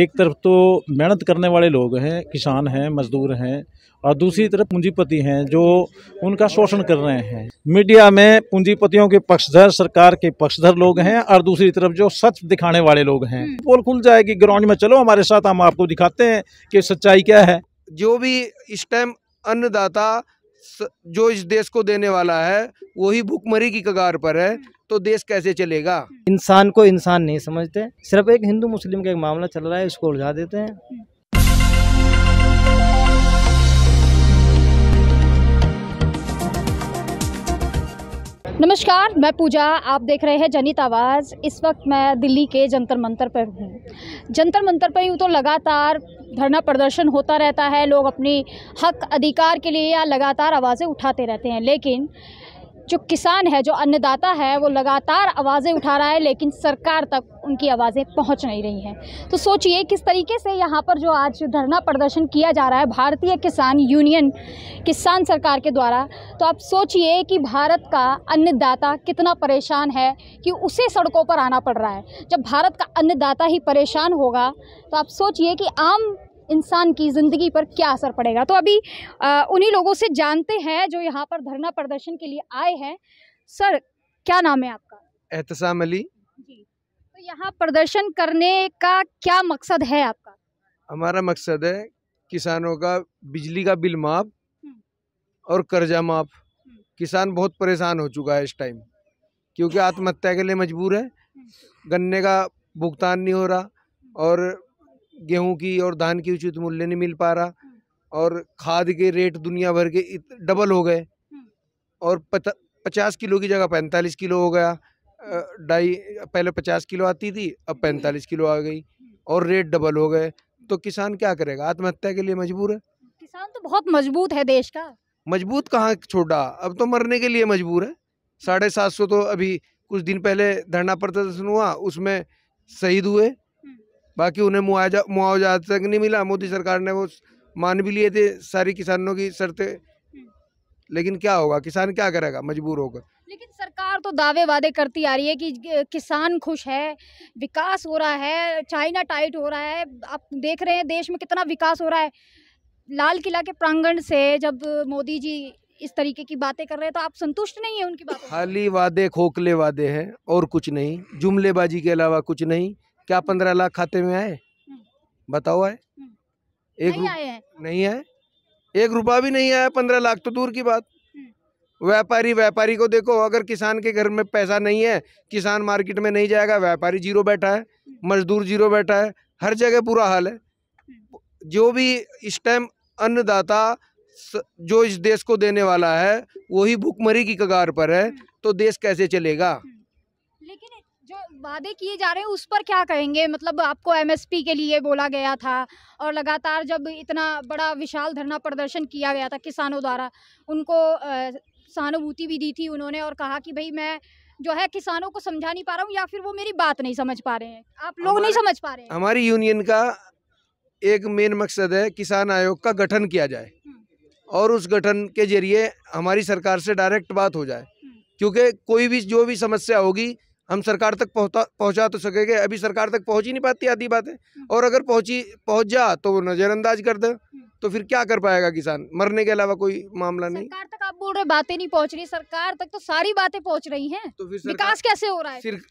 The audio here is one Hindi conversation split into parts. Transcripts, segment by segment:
एक तरफ तो मेहनत करने वाले लोग हैं किसान हैं मजदूर हैं और दूसरी तरफ पूंजीपति हैं जो उनका शोषण कर रहे हैं मीडिया में पूंजीपतियों के पक्षधर सरकार के पक्षधर लोग हैं और दूसरी तरफ जो सच दिखाने वाले लोग हैं हम्म। पोल खुल जाएगी ग्राउंड में चलो हमारे साथ हम आपको दिखाते हैं कि सच्चाई क्या है जो भी इस टाइम अन्नदाता जो इस देश को देने वाला है वही भुखमरी की कगार पर है तो देश कैसे चलेगा इंसान को इंसान नहीं समझते सिर्फ एक हिंदू मुस्लिम का एक मामला चल रहा है इसको उलझा देते हैं नमस्कार मैं पूजा आप देख रहे हैं जनित आवाज़ इस वक्त मैं दिल्ली के जंतर मंतर पर हूँ जंतर मंतर पर यूँ तो लगातार धरना प्रदर्शन होता रहता है लोग अपनी हक अधिकार के लिए या लगातार आवाज़ें उठाते रहते हैं लेकिन जो किसान है जो अन्नदाता है वो लगातार आवाज़ें उठा रहा है लेकिन सरकार तक उनकी आवाज़ें पहुंच नहीं रही हैं तो सोचिए किस तरीके से यहाँ पर जो आज धरना प्रदर्शन किया जा रहा है भारतीय किसान यूनियन किसान सरकार के द्वारा तो आप सोचिए कि भारत का अन्नदाता कितना परेशान है कि उसे सड़कों पर आना पड़ रहा है जब भारत का अन्नदाता ही परेशान होगा तो आप सोचिए कि आम इंसान की ज़िंदगी पर क्या असर पड़ेगा तो अभी उन्हीं लोगों से जानते हैं जो यहाँ पर धरना प्रदर्शन के लिए आए हैं सर क्या नाम है आपका एहतसाम अली जी तो यहाँ प्रदर्शन करने का क्या मकसद है आपका हमारा मकसद है किसानों का बिजली का बिल माफ हम्म। और कर्जा माफ हम्म। किसान बहुत परेशान हो चुका है इस टाइम क्योंकि आत्महत्या के लिए मजबूर है हम्म। गन्ने का भुगतान नहीं हो रहा और गेहूं की और धान की उचित मूल्य नहीं मिल पा रहा हम्म। और खाद के रेट दुनिया भर के डबल हो गए हम्म। और पचास किलो की जगह पैंतालीस किलो हो गया डाई पहले पचास किलो आती थी अब पैंतालीस किलो आ गई हम्म। और रेट डबल हो गए तो किसान क्या करेगा आत्महत्या के लिए मजबूर है किसान तो बहुत मजबूत है देश का मजबूत कहाँ छोटा अब तो मरने के लिए मजबूर है साढ़े सात सौ तो अभी कुछ दिन पहले धरना प्रदर्शन हुआ उसमें शहीद हुए बाकी उन्हें मुआवजा मुआवजा आज तक नहीं मिला मोदी सरकार ने वो मान भी लिए थे सारी किसानों की शर्तें लेकिन क्या होगा किसान क्या करेगा मजबूर होकर लेकिन सरकार तो दावे वादे करती आ रही है कि किसान खुश है विकास हो रहा है चाइना टाइट हो रहा है आप देख रहे हैं देश में कितना विकास हो रहा है लाल किला के प्रांगण से जब मोदी जी इस तरीके की बातें कर रहे हैं तो आप संतुष्ट नहीं है उनकी बात खाली वादे खोखले वादे हैं और कुछ नहीं जुमलेबाजी के अलावा कुछ नहीं क्या पंद्रह लाख खाते में आए हम्म। बताओ आए हम्म। एक नहीं आए नहीं आए एक रुपया भी नहीं आया पंद्रह लाख तो दूर की बात हम्म। व्यापारी व्यापारी को देखो अगर किसान के घर में पैसा नहीं है किसान मार्केट में नहीं जाएगा व्यापारी जीरो बैठा है मजदूर जीरो बैठा है हर जगह बुरा हाल है जो भी इस टाइम अन्नदाता जो इस देश को देने वाला है वही भुखमरी की कगार पर है तो देश कैसे चलेगा वादे किए जा रहे हैं उस पर क्या कहेंगे मतलब आपको एमएसपी के लिए बोला गया था और लगातार जब इतना बड़ा विशाल धरना प्रदर्शन किया गया था किसानों द्वारा उनको सहानुभूति भी दी थी उन्होंने और कहा कि भाई मैं जो है किसानों को समझा नहीं पा रहा हूँ या फिर वो मेरी बात नहीं समझ पा रहे हैं आप लोग नहीं समझ पा रहे हैं हमारी यूनियन का एक मेन मकसद है किसान आयोग का गठन किया जाए हम्म। और उस गठन के जरिए हमारी सरकार से डायरेक्ट बात हो जाए हम्म। क्योंकि कोई भी जो भी समस्या होगी हम सरकार तक पहुँचा पहुँचा तो सकेंगे अभी सरकार तक पहुँच ही नहीं पाती आधी बात है और अगर पहुँची पहुँच जा तो वो नज़रअंदाज कर दे तो फिर क्या कर पाएगा किसान मरने के अलावा कोई मामला नहीं सरकार तक आप बोल रहे बातें नहीं पहुँच रही सरकार तक तो सारी बातें पहुँच रही है तो फिर विकास कैसे हो रहा है सिर्फ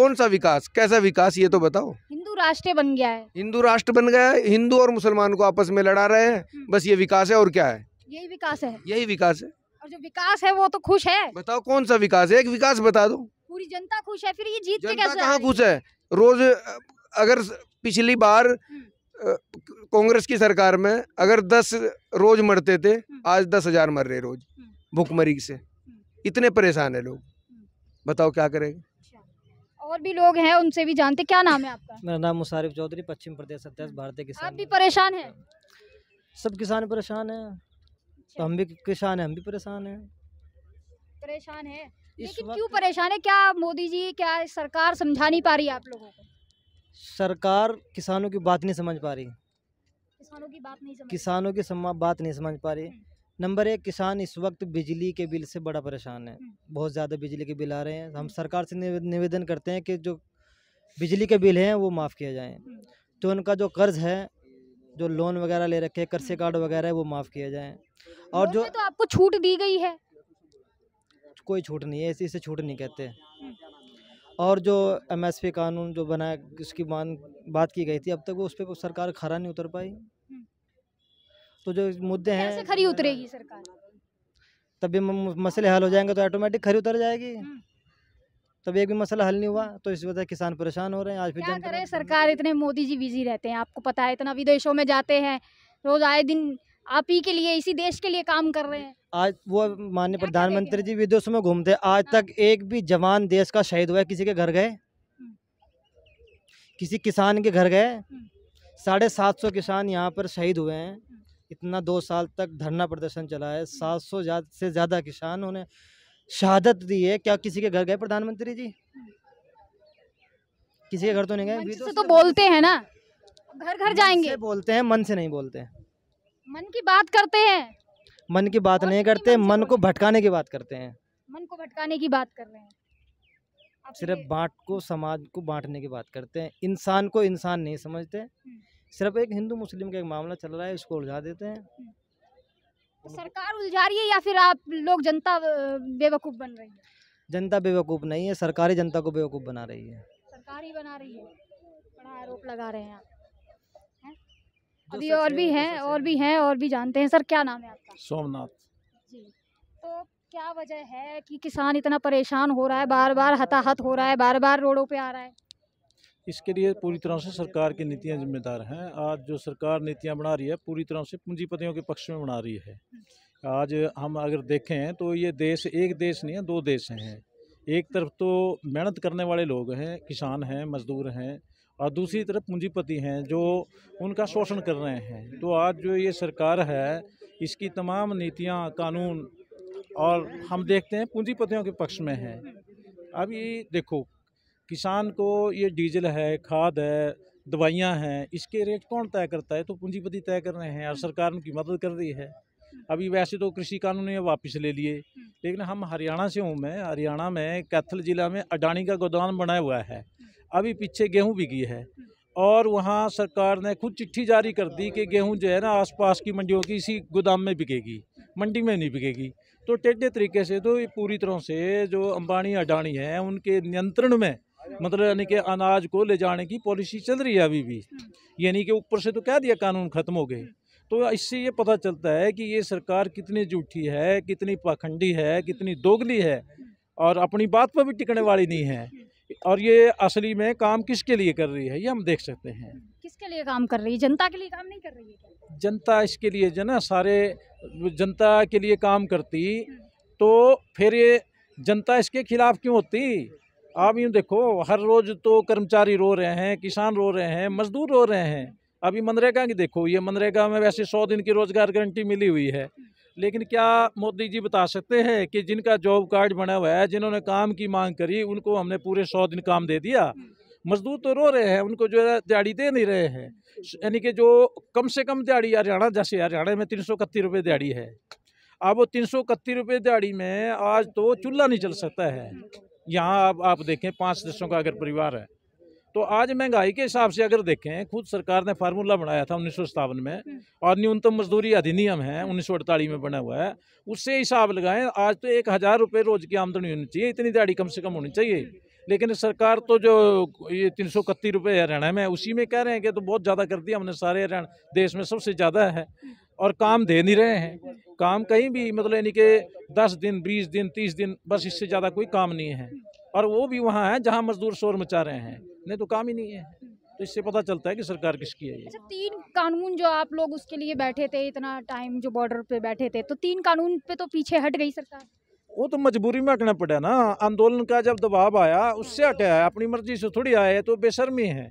कौन सा विकास कैसा विकास ये तो बताओ हिंदू राष्ट्र बन गया है हिंदू राष्ट्र बन गया है हिंदू और मुसलमान को आपस में लड़ा रहे हैं हम्म। बस ये विकास है और क्या है यही विकास है यही विकास है और जो विकास है वो तो खुश है बताओ कौन सा विकास है एक विकास बता दो पूरी जनता खुश है फिर ये जीत के कैसे कहाँ खुश है रोज अगर पिछली बार हम्म। कांग्रेस की सरकार में अगर दस रोज मरते थे हम्म। आज दस हजार मर रहे रोज हम्म। भूखमरी से इतने परेशान है लोग बताओ क्या करेंगे अच्छा। और भी लोग हैं उनसे भी जानते क्या नाम है आपका मेरा नाम मुसारिफ चौधरी पश्चिम प्रदेश अध्यक्ष भारतीय किसान आप भी परेशान हैं सब किसान परेशान हैं तो हम भी किसान हैं हम भी परेशान हैं परेशान है लेकिन क्यों परेशान है क्या मोदी जी क्या सरकार समझा नहीं पा रही आप लोगों को सरकार किसानों की बात नहीं समझ पा रही किसानों की बात नहीं समझ किसानों की बात नहीं समझ पा रही हम्म। नंबर एक किसान इस वक्त बिजली के बिल से बड़ा परेशान है हम्म। बहुत ज़्यादा बिजली के बिल आ रहे हैं हम हम्म। सरकार से निवेदन करते हैं कि जो बिजली के बिल हैं वो माफ़ किए जाएं तो उनका जो कर्ज़ है जो लोन वगैरह ले रखे हैं कर्जे कार्ड वगैरह वो माफ़ किए जाएं और जो तो आपको छूट दी गई है कोई छूट नहीं है इसी से छूट नहीं कहते हम्म। और जो एमएसपी कानून जो बनाया उसकी मान बात की गई थी अब तक वो उस पर सरकार खरा नहीं उतर पाई हम्म। तो जो मुद्दे हैं खरी उतरेगी सरकार तभी मसले हल हो जाएंगे तो ऑटोमेटिक खरी उतर जाएगी हम्म। तब एक भी मसला हल नहीं हुआ तो इस वजह किसान परेशान हो रहे हैं आज भी क्या करें सरकार इतने मोदी जी बिजी रहते हैं आपको पता है इतना विदेशों में जाते हैं रोज आए दिन आप ही के लिए इसी देश के लिए काम कर रहे हैं आज वो माननीय प्रधानमंत्री जी विदेशों में घूमते आज हाँ। तक एक भी जवान देश का शहीद हुआ है किसी के घर गए हम्म। किसी किसान के घर गए हम्म। साढ़े सात सौ किसान यहाँ पर शहीद हुए हैं हम्म। इतना दो साल तक धरना प्रदर्शन चला है सात सौ से ज़्यादा किसान उन्हें शहादत दी है क्या किसी के घर गए प्रधानमंत्री जी किसी के घर तो नहीं गए तो, तो बोलते हैं ना घर घर जाएंगे बोलते हैं मन से नहीं बोलते हैं मन की बात करते हैं मन की बात नहीं करते मन को भटकाने की बात करते हैं मन को भटकाने की बात कर रहे हैं सिर्फ बांट को समाज को बांटने की बात करते हैं इंसान को इंसान नहीं समझते हम्म। सिर्फ एक हिंदू मुस्लिम का एक मामला चल रहा है इसको उलझा देते हैं हम्म। तो, तो सरकार उलझा रही है या फिर आप लोग जनता बेवकूफ़ बन रही है जनता बेवकूफ़ नहीं है सरकारी जनता को बेवकूफ़ बना रही है सरकार ही बना रही है बड़ा आरोप लगा रहे हैं आप तो अभी और भी हैं तो और भी हैं और भी जानते हैं सर क्या नाम है आपका सोमनाथ जी तो क्या वजह है कि किसान इतना परेशान हो रहा है बार बार हताहत हो रहा है बार बार रोडों पे आ रहा है इसके लिए पूरी तरह से सरकार की नीतियां जिम्मेदार हैं आज जो सरकार नीतियां बना रही है पूरी तरह से पूंजीपतियों के पक्ष में बना रही है आज हम अगर देखें तो ये देश एक देश नहीं है दो देश हैं एक तरफ तो मेहनत करने वाले लोग हैं किसान हैं मजदूर हैं और दूसरी तरफ पूंजीपति हैं जो उनका शोषण कर रहे हैं तो आज जो ये सरकार है इसकी तमाम नीतियाँ कानून और हम देखते हैं पूंजीपतियों के पक्ष में है अब ये देखो किसान को ये डीजल है खाद है दवाइयाँ हैं इसके रेट कौन तय करता है तो पूंजीपति तय कर रहे हैं और सरकार उनकी मदद कर रही है अभी वैसे तो कृषि कानून ने वापस ले लिए लेकिन हम हरियाणा से हूँ मैं हरियाणा में कैथल ज़िला में अडानी का गोदाम बनाया हुआ है अभी पीछे गेहूं बिकी है और वहाँ सरकार ने खुद चिट्ठी जारी कर दी कि गेहूं जो है ना आसपास की मंडियों की इसी गोदाम में बिकेगी मंडी में नहीं बिकेगी तो टेढ़े तरीके से तो ये पूरी तरह से जो अंबानी अडानी हैं उनके नियंत्रण में मतलब यानी कि अनाज को ले जाने की पॉलिसी चल रही है अभी भी यानी कि ऊपर से तो कह दिया कानून ख़त्म हो गए तो इससे ये पता चलता है कि ये सरकार कितनी झूठी है कितनी पाखंडी है कितनी दोगली है और अपनी बात पर भी टिकने वाली नहीं है और ये असली में काम किसके लिए कर रही है ये हम देख सकते हैं किसके लिए काम कर रही है जनता के लिए काम नहीं कर रही है जनता इसके लिए जो ना सारे जनता के लिए काम करती तो फिर ये जनता इसके खिलाफ क्यों होती आप यूँ देखो हर रोज़ तो कर्मचारी रो रहे हैं किसान रो रहे हैं मजदूर रो रहे हैं अभी मनरेगा की देखो ये मनरेगा में वैसे सौ दिन की रोज़गार गारंटी मिली हुई है लेकिन क्या मोदी जी बता सकते हैं कि जिनका जॉब कार्ड बना हुआ है जिन्होंने काम की मांग करी उनको हमने पूरे सौ दिन काम दे दिया हम्म। मजदूर तो रो रहे हैं उनको जो है दिहाड़ी दे नहीं रहे हैं हम्म। यानी कि जो कम से कम दिहाड़ी हरियाणा जैसे हरियाणा में तीन सौ इकतीस रुपये दिहाड़ी है अब वो तीन सौ इकतीस रुपये दिहाड़ी में आज तो चूल्हा नहीं चल सकता है हम्म। यहाँ आप, आप देखें पाँच दसों का अगर परिवार है तो आज महंगाई के हिसाब से अगर देखें खुद सरकार ने फार्मूला बनाया था उन्नीस में हम्म। और न्यूनतम मजदूरी अधिनियम है उन्नीस में बना हुआ है उससे हिसाब लगाएं आज तो एक हज़ार रुपये रोज की आमदनी होनी चाहिए इतनी दाड़ी कम से कम होनी चाहिए लेकिन सरकार तो जो ये तीन सौ इकत्ती रुपये हरियाणा में उसी में कह रहे हैं कि तो बहुत ज़्यादा कर दिया हमने सारे हरियाणा देश में सबसे ज़्यादा है और काम दे नहीं रहे हैं काम कहीं भी मतलब यानी कि दस दिन बीस दिन तीस दिन बस इससे ज़्यादा कोई काम नहीं है और वो भी वहाँ है जहाँ मजदूर शोर मचा रहे हैं नहीं तो काम ही नहीं है तो इससे पता चलता है कि सरकार किसकी है अच्छा तीन कानून जो आप लोग उसके लिए बैठे थे इतना टाइम जो बॉर्डर पे बैठे थे तो तीन कानून पे तो पीछे हट गई सरकार वो तो मजबूरी में हटना पड़ा ना आंदोलन का जब दबाव आया उससे हटा है अपनी मर्जी से थोड़ी आया है तो बेशर्मी है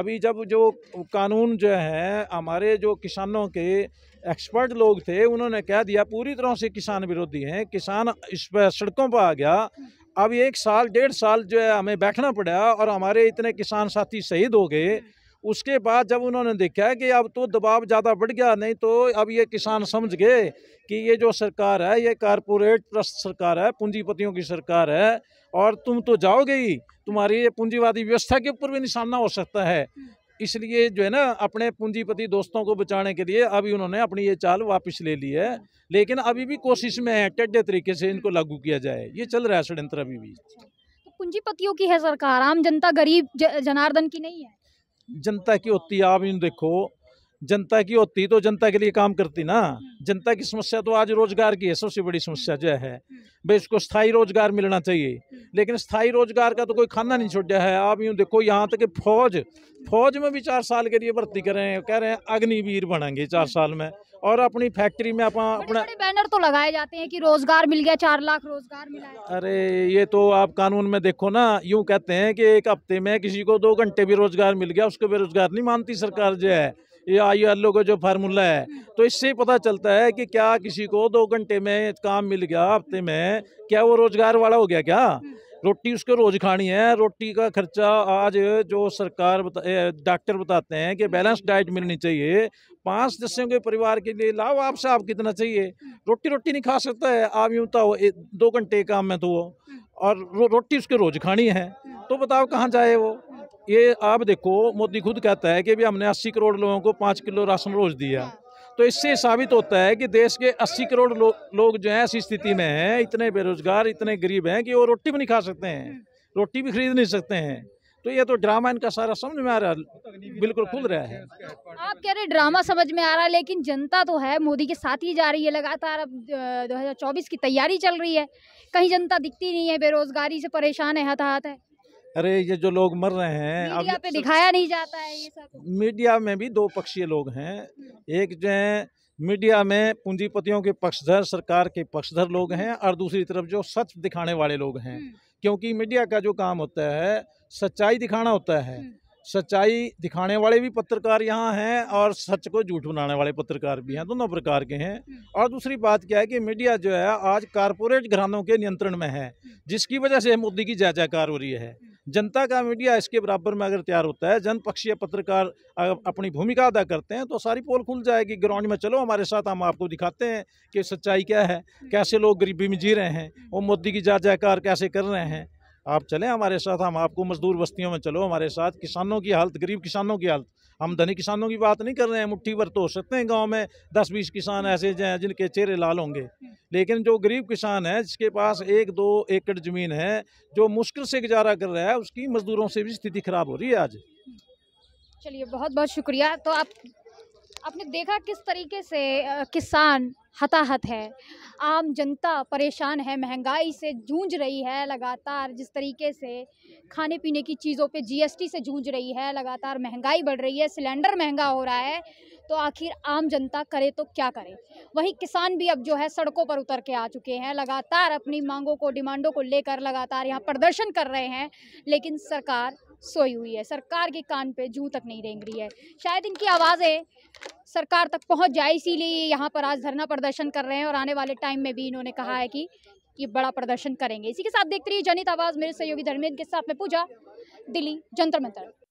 अभी जब जो कानून जो है हमारे जो किसानों के एक्सपर्ट लोग थे उन्होंने कह दिया पूरी तरह से किसान विरोधी हैं किसान इस पर सड़कों पर आ गया अब एक साल डेढ़ साल जो है हमें बैठना पड़ा और हमारे इतने किसान साथी शहीद हो गए उसके बाद जब उन्होंने देखा कि अब तो दबाव ज़्यादा बढ़ गया नहीं तो अब ये किसान समझ गए कि ये जो सरकार है ये कारपोरेट ट्रस्ट सरकार है पूंजीपतियों की सरकार है और तुम तो जाओगे ही तुम्हारी ये पूंजीवादी व्यवस्था के ऊपर भी निशाना हो सकता है इसलिए जो है ना अपने पूंजीपति दोस्तों को बचाने के लिए अभी उन्होंने अपनी ये चाल वापस ले ली है लेकिन अभी भी कोशिश में है टेढ़े तरीके से इनको लागू किया जाए ये चल रहा है षडयंत्र अभी भी अच्छा, तो पूंजीपतियों की है सरकार आम जनता गरीब जनार्दन की नहीं है जनता की होती है आप इन देखो जनता की होती तो जनता के लिए काम करती ना हम्म। जनता की समस्या तो आज रोजगार की है सबसे बड़ी समस्या जो है हम्म। भाई इसको स्थाई रोजगार मिलना चाहिए हम्म। लेकिन स्थायी रोजगार का तो कोई खाना नहीं छोड़ है आप यूँ देखो यहाँ तक फौज फौज में भी चार साल के लिए भर्ती कर रहे हैं कह रहे हैं अग्निवीर बनाएंगे चार साल में और अपनी फैक्ट्री में अपना अपना बैनर तो लगाए जाते हैं कि रोजगार मिल गया चार लाख रोजगार मिला अरे ये तो आप कानून में देखो ना यूँ कहते हैं कि एक हफ्ते में किसी को दो घंटे भी रोजगार मिल गया उसको बेरोजगार नहीं मानती सरकार जो है ये आई एल का जो फार्मूला है हम्म। तो इससे ही पता चलता है कि क्या किसी को दो घंटे में काम मिल गया हफ्ते में क्या वो रोजगार वाला हो गया क्या हम्म। रोटी उसको रोज खानी है रोटी का खर्चा आज जो सरकार बता, डॉक्टर बताते हैं कि बैलेंस हम्म। डाइट मिलनी चाहिए पांच सदस्यों के परिवार के लिए लाभ आपसे आप कितना चाहिए रोटी रोटी नहीं खा सकता है आप यूँ तो दो घंटे काम में तो वो और रो, रोटी उसके रोज खानी है तो बताओ कहाँ जाए वो ये आप देखो मोदी खुद कहता है कि भी हमने 80 करोड़ लोगों को पाँच किलो राशन रोज दिया हाँ। तो इससे साबित होता है कि देश के 80 करोड़ लो, लोग जो हैं ऐसी स्थिति में हैं इतने बेरोजगार इतने गरीब हैं कि वो रोटी भी नहीं खा सकते हैं हम्म। रोटी भी खरीद नहीं सकते हैं तो ये तो ड्रामा इनका सारा समझ में आ रहा है बिल्कुल खुल रहा है आप कह रहे ड्रामा समझ में आ रहा है लेकिन जनता तो है मोदी के साथ ही जा रही है लगातार अब 2024 की तैयारी चल रही है कहीं जनता दिखती नहीं है बेरोजगारी से परेशान है हताहत है अरे ये जो लोग मर रहे हैं मीडिया पे दिखाया नहीं जाता है ये सब मीडिया में भी दो पक्षीय लोग हैं हम्म। एक जो है मीडिया में पूंजीपतियों के पक्षधर सरकार के पक्षधर लोग हम्म। हैं और दूसरी तरफ जो सच दिखाने वाले लोग हैं हम्म। क्योंकि मीडिया का जो काम होता है सच्चाई दिखाना होता है सच्चाई दिखाने वाले भी पत्रकार यहाँ हैं और सच को झूठ बनाने वाले पत्रकार भी हैं दोनों प्रकार के हैं हम्म। और दूसरी बात क्या है कि मीडिया जो है आज कारपोरेट घरानों के नियंत्रण में है हम्म। जिसकी वजह से मोदी की जयकार हो रही है हम्म। जनता का मीडिया इसके बराबर में अगर तैयार होता है जनपक्षीय पत्रकार अपनी भूमिका अदा करते हैं तो सारी पोल खुल जाएगी ग्राउंड में चलो हमारे साथ हम आपको दिखाते हैं कि सच्चाई क्या है कैसे लोग गरीबी में जी रहे हैं वो मोदी की जा जयकार कैसे कर रहे हैं आप चलें हमारे साथ हम आपको मजदूर बस्तियों में चलो हमारे साथ किसानों की हालत गरीब किसानों की हालत हम धनी किसानों की बात नहीं कर रहे हैं मुट्ठी भर तो सकते हैं गाँव में दस बीस किसान ऐसे हैं जिनके चेहरे लाल होंगे लेकिन जो गरीब किसान है जिसके पास एक दो एकड़ ज़मीन है जो मुश्किल से गुजारा कर रहा है उसकी मजदूरों से भी स्थिति खराब हो रही है आज चलिए बहुत बहुत शुक्रिया तो आप आपने देखा किस तरीके से किसान हताहत है आम जनता परेशान है महंगाई से जूझ रही है लगातार जिस तरीके से खाने पीने की चीज़ों पे जीएसटी से जूझ रही है लगातार महंगाई बढ़ रही है सिलेंडर महंगा हो रहा है तो आखिर आम जनता करे तो क्या करे वहीं किसान भी अब जो है सड़कों पर उतर के आ चुके हैं लगातार अपनी मांगों को डिमांडों को लेकर लगातार यहाँ प्रदर्शन कर रहे हैं लेकिन सरकार सोई हुई है सरकार के कान पे जू तक नहीं रेंग रही है शायद इनकी आवाज़ें सरकार तक पहुंच जाए इसीलिए ये यहाँ पर आज धरना प्रदर्शन कर रहे हैं और आने वाले टाइम में भी इन्होंने कहा है कि ये बड़ा प्रदर्शन करेंगे इसी के साथ देखते रहिए जनित आवाज़ मेरे सहयोगी धर्मेंद्र के साथ में पूजा दिल्ली जंतर मंत्र